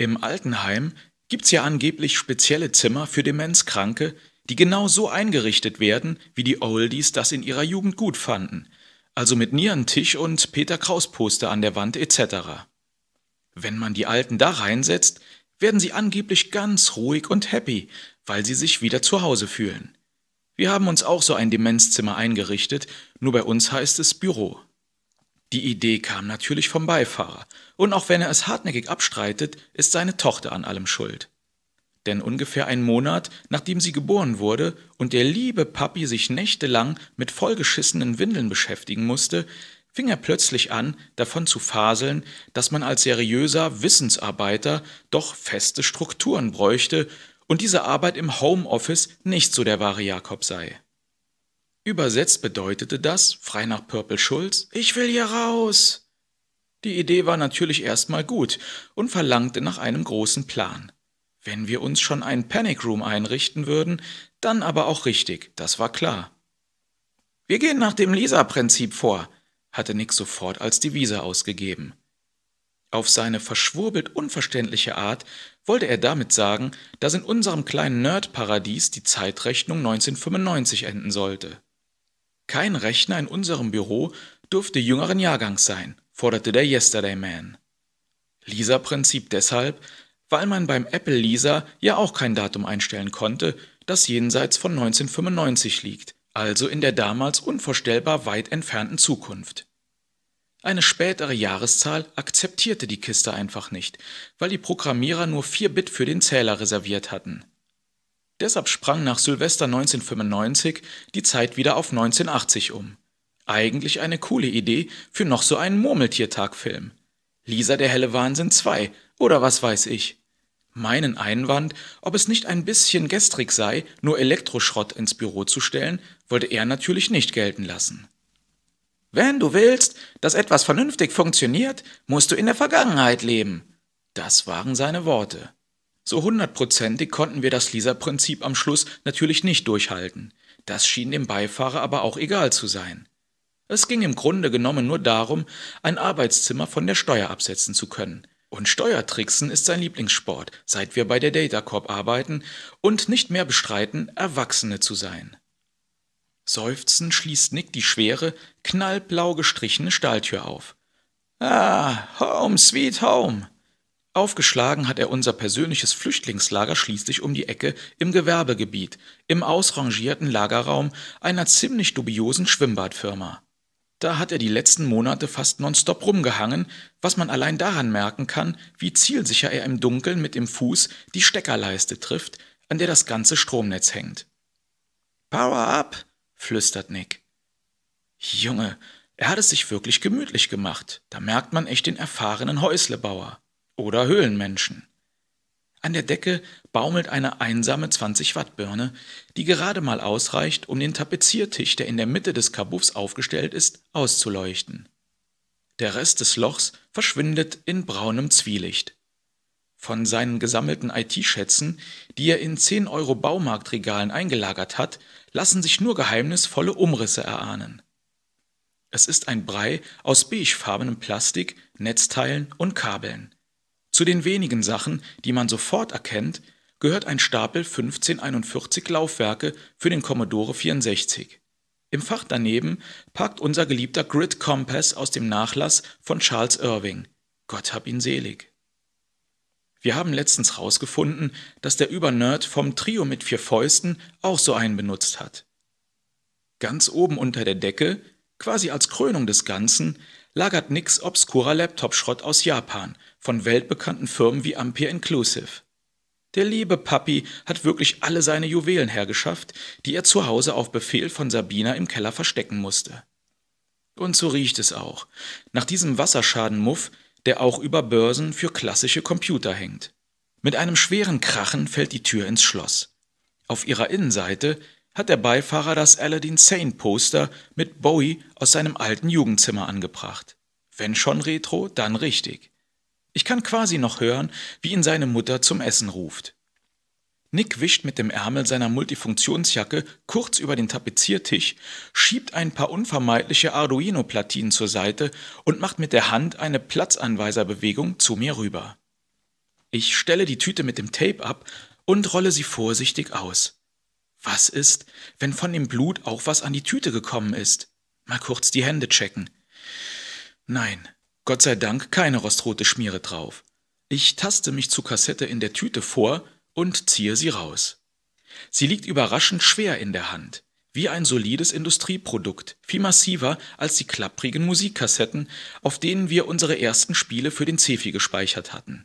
Im Altenheim gibt's ja angeblich spezielle Zimmer für Demenzkranke, die genau so eingerichtet werden, wie die Oldies das in ihrer Jugend gut fanden, also mit Nierentisch und Peter Kraus Poster an der Wand etc. Wenn man die Alten da reinsetzt, werden sie angeblich ganz ruhig und happy, weil sie sich wieder zu Hause fühlen. Wir haben uns auch so ein Demenzzimmer eingerichtet, nur bei uns heißt es Büro. Die Idee kam natürlich vom Beifahrer, und auch wenn er es hartnäckig abstreitet, ist seine Tochter an allem schuld. Denn ungefähr einen Monat, nachdem sie geboren wurde und der liebe Papi sich nächtelang mit vollgeschissenen Windeln beschäftigen musste, fing er plötzlich an, davon zu faseln, dass man als seriöser Wissensarbeiter doch feste Strukturen bräuchte und diese Arbeit im Homeoffice nicht so der wahre Jakob sei. Übersetzt bedeutete das, frei nach Purple Schulz, ich will hier raus. Die Idee war natürlich erstmal gut und verlangte nach einem großen Plan. Wenn wir uns schon einen Panic Room einrichten würden, dann aber auch richtig, das war klar. Wir gehen nach dem Lisa-Prinzip vor, hatte Nick sofort als Devise ausgegeben. Auf seine verschwurbelt unverständliche Art wollte er damit sagen, dass in unserem kleinen Nerdparadies die Zeitrechnung 1995 enden sollte. Kein Rechner in unserem Büro dürfte jüngeren Jahrgangs sein, forderte der Yesterday Man. Lisa-Prinzip deshalb, weil man beim Apple Lisa ja auch kein Datum einstellen konnte, das jenseits von 1995 liegt, also in der damals unvorstellbar weit entfernten Zukunft. Eine spätere Jahreszahl akzeptierte die Kiste einfach nicht, weil die Programmierer nur 4 Bit für den Zähler reserviert hatten. Deshalb sprang nach Silvester 1995 die Zeit wieder auf 1980 um. Eigentlich eine coole Idee für noch so einen Murmeltiertagfilm. Lisa der helle Wahnsinn 2 oder was weiß ich. Meinen Einwand, ob es nicht ein bisschen gestrig sei, nur Elektroschrott ins Büro zu stellen, wollte er natürlich nicht gelten lassen. Wenn du willst, dass etwas vernünftig funktioniert, musst du in der Vergangenheit leben. Das waren seine Worte. So hundertprozentig konnten wir das Lisa-Prinzip am Schluss natürlich nicht durchhalten. Das schien dem Beifahrer aber auch egal zu sein. Es ging im Grunde genommen nur darum, ein Arbeitszimmer von der Steuer absetzen zu können. Und Steuertricksen ist sein Lieblingssport, seit wir bei der Datacorp arbeiten und nicht mehr bestreiten, Erwachsene zu sein. Seufzend schließt Nick die schwere, knallblau gestrichene Stahltür auf. Ah, home, sweet home. Aufgeschlagen hat er unser persönliches Flüchtlingslager schließlich um die Ecke im Gewerbegebiet, im ausrangierten Lagerraum einer ziemlich dubiosen Schwimmbadfirma. Da hat er die letzten Monate fast nonstop rumgehangen, was man allein daran merken kann, wie zielsicher er im Dunkeln mit dem Fuß die Steckerleiste trifft, an der das ganze Stromnetz hängt. Power up, flüstert Nick. Junge, er hat es sich wirklich gemütlich gemacht. Da merkt man echt den erfahrenen Häuslebauer oder Höhlenmenschen. An der Decke baumelt eine einsame 20-Watt-Birne, die gerade mal ausreicht, um den Tapeziertisch, der in der Mitte des Kabuffs aufgestellt ist, auszuleuchten. Der Rest des Lochs verschwindet in braunem Zwielicht. Von seinen gesammelten IT-Schätzen, die er in 10 Euro Baumarktregalen eingelagert hat, lassen sich nur geheimnisvolle Umrisse erahnen. Es ist ein Brei aus beigefarbenem Plastik, Netzteilen und Kabeln. Zu den wenigen Sachen, die man sofort erkennt, gehört ein Stapel 1541 Laufwerke für den Commodore 64. Im Fach daneben packt unser geliebter Grid Compass aus dem Nachlass von Charles Irving. Gott hab ihn selig. Wir haben letztens herausgefunden, dass der Übernerd vom Trio mit vier Fäusten auch so einen benutzt hat. Ganz oben unter der Decke Quasi als Krönung des Ganzen lagert Nix obskurer Laptop-Schrott aus Japan von weltbekannten Firmen wie Ampere Inclusive. Der liebe Papi hat wirklich alle seine Juwelen hergeschafft, die er zu Hause auf Befehl von Sabina im Keller verstecken musste. Und so riecht es auch, nach diesem Wasserschadenmuff, der auch über Börsen für klassische Computer hängt. Mit einem schweren Krachen fällt die Tür ins Schloss. Auf ihrer Innenseite hat der Beifahrer das Aladdin Sane Poster mit Bowie aus seinem alten Jugendzimmer angebracht. Wenn schon Retro, dann richtig. Ich kann quasi noch hören, wie ihn seine Mutter zum Essen ruft. Nick wischt mit dem Ärmel seiner Multifunktionsjacke kurz über den Tapeziertisch, schiebt ein paar unvermeidliche Arduino-Platinen zur Seite und macht mit der Hand eine Platzanweiserbewegung zu mir rüber. Ich stelle die Tüte mit dem Tape ab und rolle sie vorsichtig aus. Was ist, wenn von dem Blut auch was an die Tüte gekommen ist? Mal kurz die Hände checken. Nein, Gott sei Dank keine rostrote Schmiere drauf. Ich taste mich zur Kassette in der Tüte vor und ziehe sie raus. Sie liegt überraschend schwer in der Hand, wie ein solides Industrieprodukt, viel massiver als die klapprigen Musikkassetten, auf denen wir unsere ersten Spiele für den Cefi gespeichert hatten.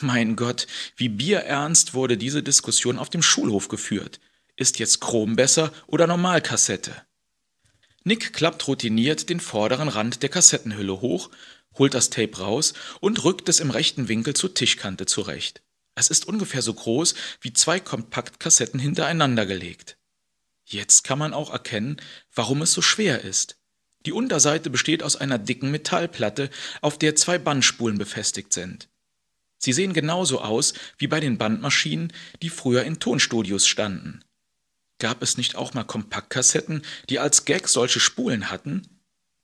Mein Gott, wie bierernst wurde diese Diskussion auf dem Schulhof geführt, ist jetzt Chrom besser oder Normalkassette? Nick klappt routiniert den vorderen Rand der Kassettenhülle hoch, holt das Tape raus und rückt es im rechten Winkel zur Tischkante zurecht. Es ist ungefähr so groß wie zwei Kompaktkassetten hintereinander gelegt. Jetzt kann man auch erkennen, warum es so schwer ist. Die Unterseite besteht aus einer dicken Metallplatte, auf der zwei Bandspulen befestigt sind. Sie sehen genauso aus wie bei den Bandmaschinen, die früher in Tonstudios standen. Gab es nicht auch mal Kompaktkassetten, die als Gag solche Spulen hatten?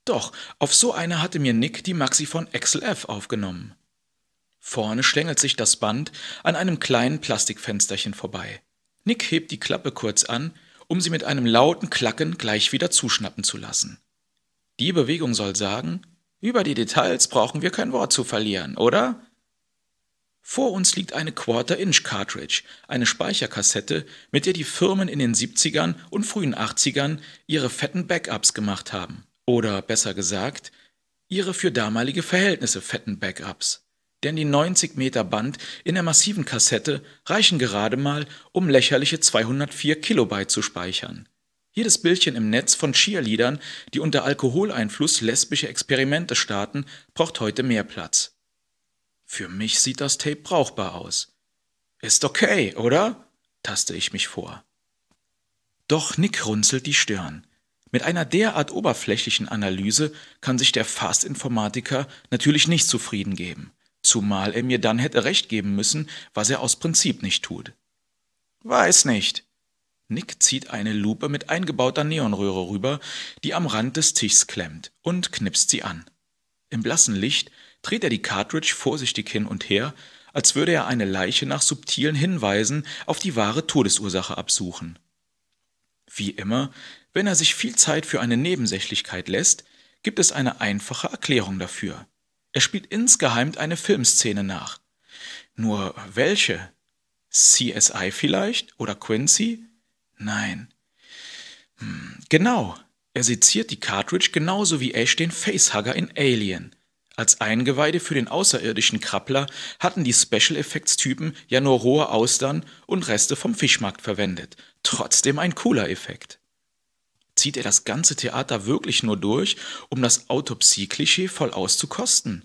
Doch, auf so eine hatte mir Nick die Maxi von Excel F aufgenommen. Vorne schlängelt sich das Band an einem kleinen Plastikfensterchen vorbei. Nick hebt die Klappe kurz an, um sie mit einem lauten Klacken gleich wieder zuschnappen zu lassen. Die Bewegung soll sagen, über die Details brauchen wir kein Wort zu verlieren, oder? Vor uns liegt eine Quarter-Inch-Cartridge, eine Speicherkassette, mit der die Firmen in den 70ern und frühen 80ern ihre fetten Backups gemacht haben. Oder besser gesagt, ihre für damalige Verhältnisse fetten Backups. Denn die 90 Meter Band in der massiven Kassette reichen gerade mal, um lächerliche 204 Kilobyte zu speichern. Jedes Bildchen im Netz von Cheerleadern, die unter Alkoholeinfluss lesbische Experimente starten, braucht heute mehr Platz. Für mich sieht das Tape brauchbar aus. Ist okay, oder? taste ich mich vor. Doch Nick runzelt die Stirn. Mit einer derart oberflächlichen Analyse kann sich der Fast-Informatiker natürlich nicht zufrieden geben, zumal er mir dann hätte recht geben müssen, was er aus Prinzip nicht tut. Weiß nicht. Nick zieht eine Lupe mit eingebauter Neonröhre rüber, die am Rand des Tisches klemmt, und knipst sie an. Im blassen Licht dreht er die Cartridge vorsichtig hin und her, als würde er eine Leiche nach subtilen Hinweisen auf die wahre Todesursache absuchen. Wie immer, wenn er sich viel Zeit für eine Nebensächlichkeit lässt, gibt es eine einfache Erklärung dafür. Er spielt insgeheim eine Filmszene nach. Nur welche? CSI vielleicht? Oder Quincy? Nein. Hm, genau, er seziert die Cartridge genauso wie Ash den Facehugger in Alien. Als Eingeweide für den außerirdischen Krabbler hatten die Special Effects Typen ja nur rohe Austern und Reste vom Fischmarkt verwendet. Trotzdem ein cooler Effekt. Zieht er das ganze Theater wirklich nur durch, um das Autopsie-Klischee voll auszukosten?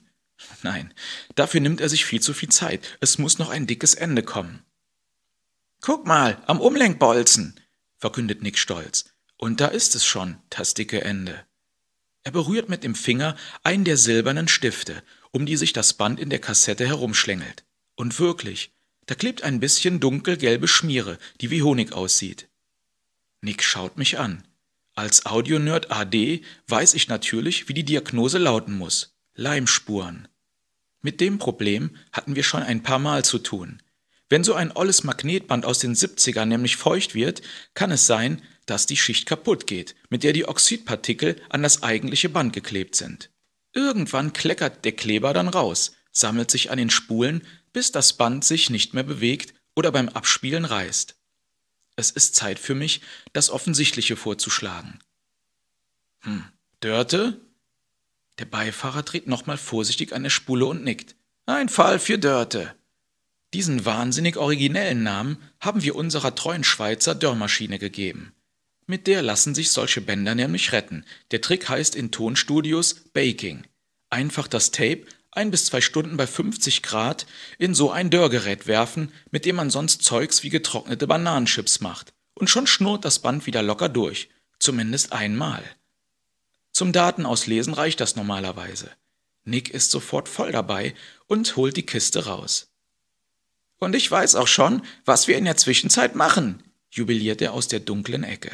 Nein, dafür nimmt er sich viel zu viel Zeit. Es muss noch ein dickes Ende kommen. Guck mal, am Umlenkbolzen, verkündet Nick stolz. Und da ist es schon, das dicke Ende. Er berührt mit dem Finger einen der silbernen Stifte, um die sich das Band in der Kassette herumschlängelt. Und wirklich, da klebt ein bisschen dunkelgelbe Schmiere, die wie Honig aussieht. Nick schaut mich an. Als Audionerd AD weiß ich natürlich, wie die Diagnose lauten muss. Leimspuren. Mit dem Problem hatten wir schon ein paar Mal zu tun. Wenn so ein olles Magnetband aus den 70ern nämlich feucht wird, kann es sein, dass die Schicht kaputt geht, mit der die Oxidpartikel an das eigentliche Band geklebt sind. Irgendwann kleckert der Kleber dann raus, sammelt sich an den Spulen, bis das Band sich nicht mehr bewegt oder beim Abspielen reißt. Es ist Zeit für mich, das Offensichtliche vorzuschlagen. Hm, Dörte? Der Beifahrer dreht nochmal vorsichtig an der Spule und nickt. Ein Fall für Dörte. Diesen wahnsinnig originellen Namen haben wir unserer treuen Schweizer Dörrmaschine gegeben. Mit der lassen sich solche Bänder nämlich retten. Der Trick heißt in Tonstudios Baking. Einfach das Tape ein bis zwei Stunden bei 50 Grad in so ein Dörrgerät werfen, mit dem man sonst Zeugs wie getrocknete Bananenchips macht. Und schon schnurrt das Band wieder locker durch. Zumindest einmal. Zum Datenauslesen reicht das normalerweise. Nick ist sofort voll dabei und holt die Kiste raus. Und ich weiß auch schon, was wir in der Zwischenzeit machen, jubiliert er aus der dunklen Ecke.